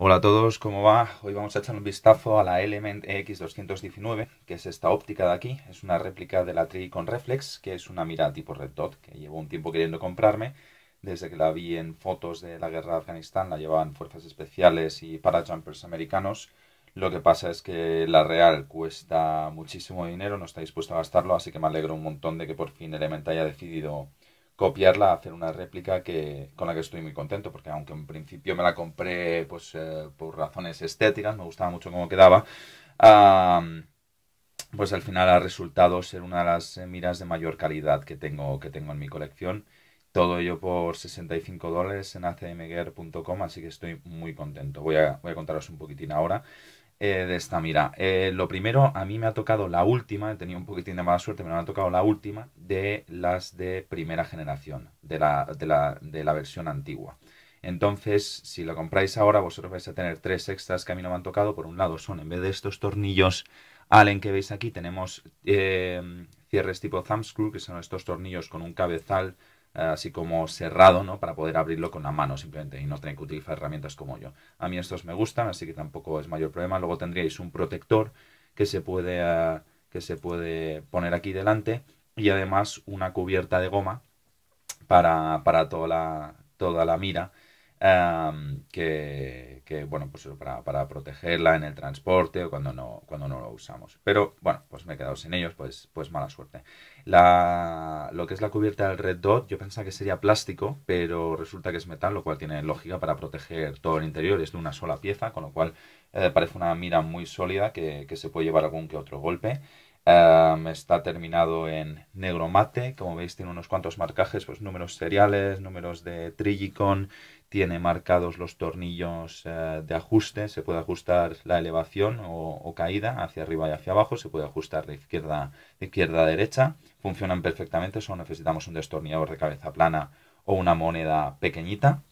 Hola a todos, ¿cómo va? Hoy vamos a echar un vistazo a la Element X 219 que es esta óptica de aquí. Es una réplica de la Tricon Reflex, que es una mira tipo Red Dot, que llevo un tiempo queriendo comprarme. Desde que la vi en fotos de la guerra de Afganistán, la llevaban fuerzas especiales y parajumpers americanos. Lo que pasa es que la real cuesta muchísimo dinero, no está dispuesto a gastarlo, así que me alegro un montón de que por fin Element haya decidido copiarla, hacer una réplica que, con la que estoy muy contento, porque aunque en principio me la compré pues, eh, por razones estéticas, me gustaba mucho cómo quedaba, pues al final ha resultado ser una de las eh, miras de mayor calidad que tengo, que tengo en mi colección. Todo ello por 65 dólares en acmgear.com, así que estoy muy contento. Voy a, voy a contaros un poquitín ahora. Eh, de esta mira. Eh, lo primero, a mí me ha tocado la última, he tenido un poquitín de mala suerte, me ha tocado la última de las de primera generación, de la, de la, de la versión antigua. Entonces, si lo compráis ahora, vosotros vais a tener tres extras que a mí no me han tocado. Por un lado, son en vez de estos tornillos Allen que veis aquí, tenemos eh, cierres tipo thumbscrew, que son estos tornillos con un cabezal así como cerrado, ¿no? Para poder abrirlo con la mano simplemente y no tener que utilizar herramientas como yo. A mí estos me gustan, así que tampoco es mayor problema. Luego tendríais un protector que se puede, ah, que se puede poner aquí delante y además una cubierta de goma para, para toda, la, toda la mira que, bueno, pues para, protegerla en el transporte o cuando no, cuando no lo usamos. Pero bueno, pues me he quedado sin ellos, pues, pues mala suerte. lo que es la cubierta del Red Dot, yo pensaba que sería plástico, pero resulta que es metal, lo cual tiene lógica para proteger todo el interior. Es de una sola pieza, con lo cual eh, parece una mira muy sólida que, se puede llevar algún que otro golpe. está terminado en negro mate, como veis tiene unos cuantos marcajes, pues números seriales, números de Trigicon, tiene marcados los tornillos eh, de ajuste, se puede ajustar la elevación o, caída hacia arriba y hacia abajo, se puede ajustar de izquierda, izquierda a derecha, funcionan perfectamente, solo necesitamos un destornillador de cabeza plana o una moneda pequeñita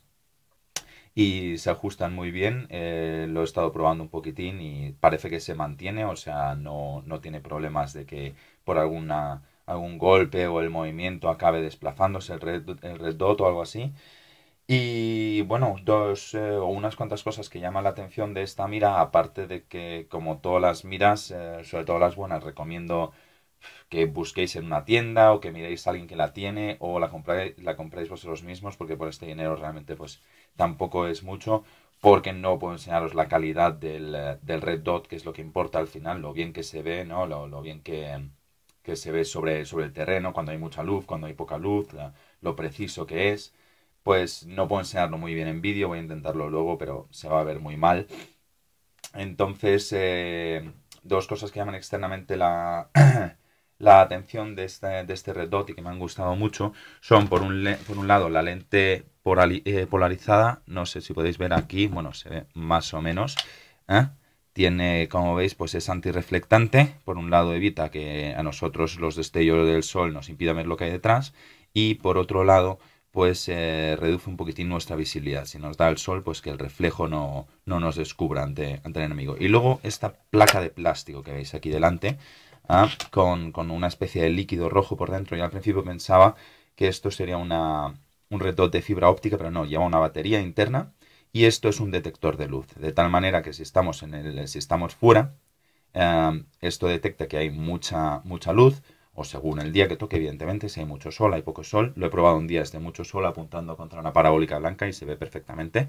y se ajustan muy bien, eh, lo he estado probando un poquitín y parece que se mantiene, o sea, no, no tiene problemas de que por alguna algún golpe o el movimiento acabe desplazándose el red, el red dot o algo así. Y bueno, dos eh, o unas cuantas cosas que llaman la atención de esta mira, aparte de que como todas las miras, eh, sobre todo las buenas, recomiendo que busquéis en una tienda o que miréis a alguien que la tiene o la compráis, la compráis vosotros mismos porque por este dinero realmente pues tampoco es mucho porque no puedo enseñaros la calidad del, eh, del red dot que es lo que importa al final, lo bien que se ve, ¿no? lo, lo bien que, que, se ve sobre, sobre el terreno, cuando hay mucha luz, cuando hay poca luz, lo preciso que es pues no puedo enseñarlo muy bien en vídeo, voy a intentarlo luego, pero se va a ver muy mal. Entonces, eh, dos cosas que llaman externamente la, la atención de este, de este Red Dot y que me han gustado mucho son, por un, por un lado, la lente eh, polarizada, no sé si podéis ver aquí, bueno, se ve más o menos, ¿eh? tiene, como veis, pues es antirreflectante. Por un lado evita que a nosotros los destellos del sol nos impidan ver lo que hay detrás. Y por otro lado, pues reduce un poquitín nuestra visibilidad. Si nos da el sol, pues que el reflejo no, nos descubra ante, ante, el enemigo. Y luego esta placa de plástico que veis aquí delante, ah, con, una especie de líquido rojo por dentro. Y al principio pensaba que esto sería un red de fibra óptica, pero no, lleva una batería interna. Y esto es un detector de luz, de tal manera que si estamos, en el, si estamos fuera, eh, esto detecta que hay mucha, mucha luz, o según el día que toque, evidentemente, si hay mucho sol, hay poco sol. Lo he probado un día, este mucho sol apuntando contra una parabólica blanca y se ve perfectamente,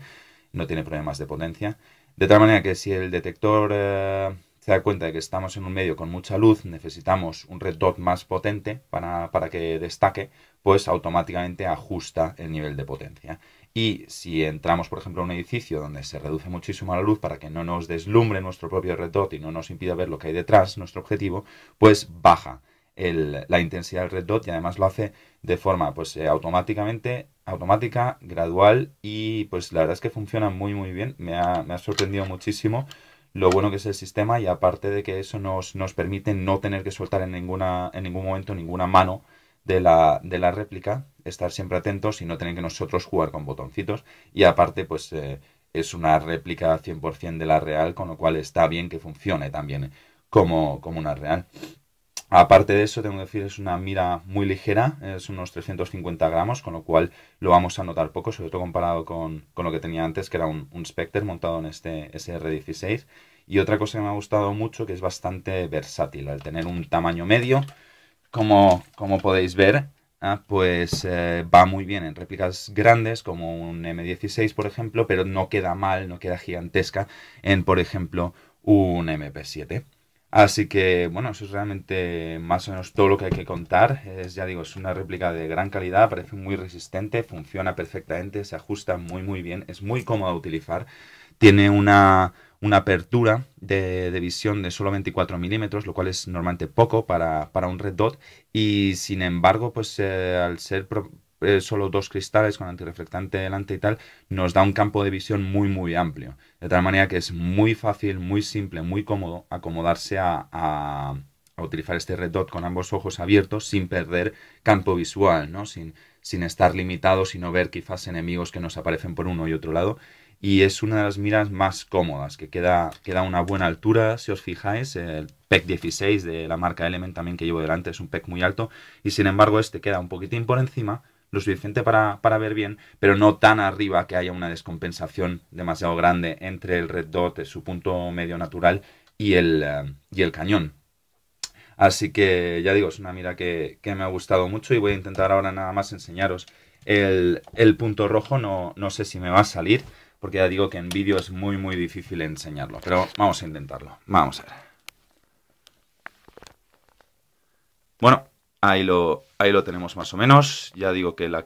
no tiene problemas de potencia. De tal manera que si el detector eh, se da cuenta de que estamos en un medio con mucha luz, necesitamos un red dot más potente para, para que destaque, pues automáticamente ajusta el nivel de potencia. Y si entramos, por ejemplo, a un edificio donde se reduce muchísimo la luz para que no nos deslumbre nuestro propio red dot y no nos impida ver lo que hay detrás, nuestro objetivo, pues baja la intensidad del red dot y además lo hace de forma pues eh, automáticamente automática, gradual y pues la verdad es que funciona muy muy bien. Me ha, me ha, sorprendido muchísimo lo bueno que es el sistema y aparte de que eso nos, nos permite no tener que soltar en, ninguna, en ningún momento ninguna mano de la, de la réplica, estar siempre atentos y no tener que nosotros jugar con botoncitos y aparte pues eh, es una réplica 100% de la real con lo cual está bien que funcione también como, como una real. Aparte de eso, tengo que decir, es una mira muy ligera, es unos 350 gramos, con lo cual lo vamos a notar poco, sobre todo comparado con, lo que tenía antes, que era un, un Spectre montado en este SR16. Y otra cosa que me ha gustado mucho, que es bastante versátil, al tener un tamaño medio, como, como podéis ver, ah, pues eh, va muy bien en réplicas grandes, como un M16, por ejemplo, pero no queda mal, no queda gigantesca en, por ejemplo, un MP7. Así que, bueno, eso es realmente más o menos todo lo que hay que contar. Es, ya digo, es una réplica de gran calidad, parece muy resistente, funciona perfectamente, se ajusta muy, muy bien, es muy cómodo de utilizar. Tiene una, apertura de, visión de solo 24 milímetros, lo cual es normalmente poco para, un Red Dot. Y sin embargo, pues eh, al ser eh, solo dos cristales con antirreflectante delante y tal, nos da un campo de visión muy, muy amplio. De tal manera que es muy fácil, muy simple, muy cómodo acomodarse a, utilizar este red dot con ambos ojos abiertos sin perder campo visual, ¿no? Sin, sin estar limitado, sin no ver quizás enemigos que nos aparecen por uno y otro lado y es una de las miras más cómodas, que queda, queda una buena altura, si os fijáis, el PEC 16 de la marca Element también que llevo delante es un PEC muy alto, y sin embargo este queda un poquitín por encima, lo suficiente para, ver bien, pero no tan arriba que haya una descompensación demasiado grande entre el red dot, eh, su punto medio natural, y el, eh, y el cañón. Así que ya digo, es una mira que, me ha gustado mucho y voy a intentar ahora nada más enseñaros el, el punto rojo, no, no sé si me va a salir, porque ya digo que en vídeo es muy muy difícil enseñarlo, pero vamos a intentarlo, vamos a ver. Bueno, ahí lo, Ahí lo tenemos más o menos. Ya digo que la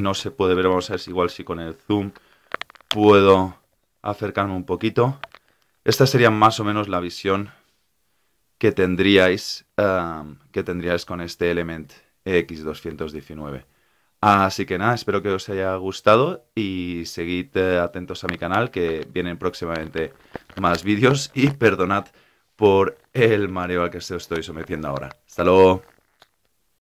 no se puede ver. Vamos a ver si igual si con el zoom puedo acercarme un poquito. Esta sería más o menos la visión que tendríais, que tendríais con este Element X219. Así que nada, espero que os haya gustado y seguid eh, atentos a mi canal que vienen próximamente más vídeos y perdonad por el mareo al que os estoy sometiendo ahora. Hasta luego.